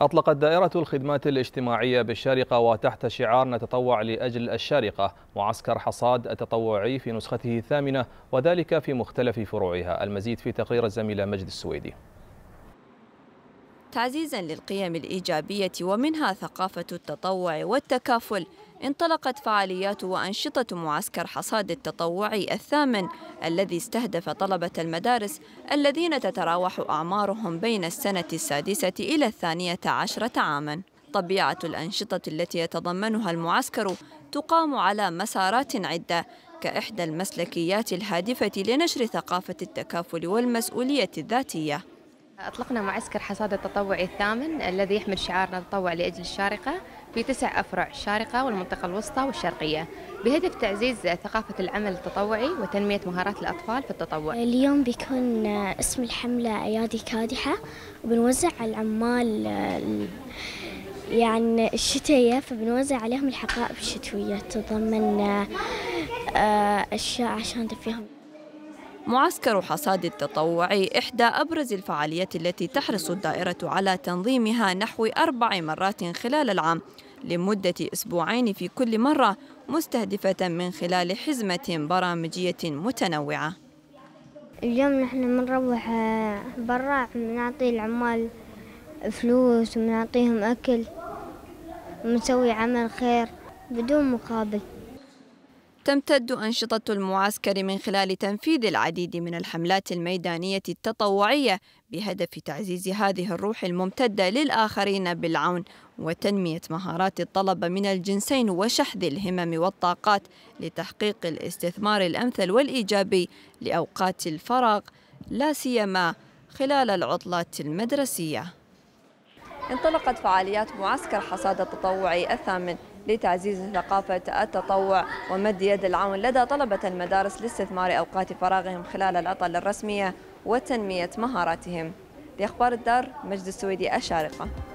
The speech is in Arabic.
أطلقت دائرة الخدمات الاجتماعية بالشارقة وتحت شعار نتطوع لأجل الشارقة معسكر حصاد التطوعي في نسخته الثامنة وذلك في مختلف فروعها المزيد في تقرير الزميلة مجد السويدي تعزيزا للقيم الإيجابية ومنها ثقافة التطوع والتكافل انطلقت فعاليات وأنشطة معسكر حصاد التطوعي الثامن الذي استهدف طلبة المدارس الذين تتراوح أعمارهم بين السنة السادسة إلى الثانية عشرة عاماً طبيعة الأنشطة التي يتضمنها المعسكر تقام على مسارات عدة كإحدى المسلكيات الهادفة لنشر ثقافة التكافل والمسؤولية الذاتية أطلقنا معسكر حصاد التطوعي الثامن الذي يحمل شعارنا تطوع لأجل الشارقة في تسع أفرع الشارقة والمنطقة الوسطى والشرقية بهدف تعزيز ثقافة العمل التطوعي وتنمية مهارات الأطفال في التطوع اليوم بيكون اسم الحملة أيادي كادحة وبنوزع على العمال يعني الشتية فبنوزع عليهم الحقائب الشتوية تضمن آه، أشياء عشان تفيهم معسكر حصاد التطوعي إحدى أبرز الفعاليات التي تحرص الدائرة على تنظيمها نحو أربع مرات خلال العام لمدة أسبوعين في كل مرة مستهدفة من خلال حزمة برامجية متنوعة اليوم نحن بنروح آه، برا بنعطي العمال فلوس وبنعطيهم أكل ونسوي عمل خير بدون مقابل تمتد أنشطة المعسكر من خلال تنفيذ العديد من الحملات الميدانية التطوعية بهدف تعزيز هذه الروح الممتدة للآخرين بالعون وتنمية مهارات الطلبة من الجنسين وشحذ الهمم والطاقات لتحقيق الاستثمار الأمثل والإيجابي لأوقات الفراغ لا سيما خلال العطلات المدرسية انطلقت فعاليات معسكر حصاد التطوعي الثامن لتعزيز ثقافة التطوع ومد يد العون لدى طلبة المدارس لاستثمار أوقات فراغهم خلال العطل الرسمية وتنمية مهاراتهم لأخبار الدار مجد السويدي الشارقة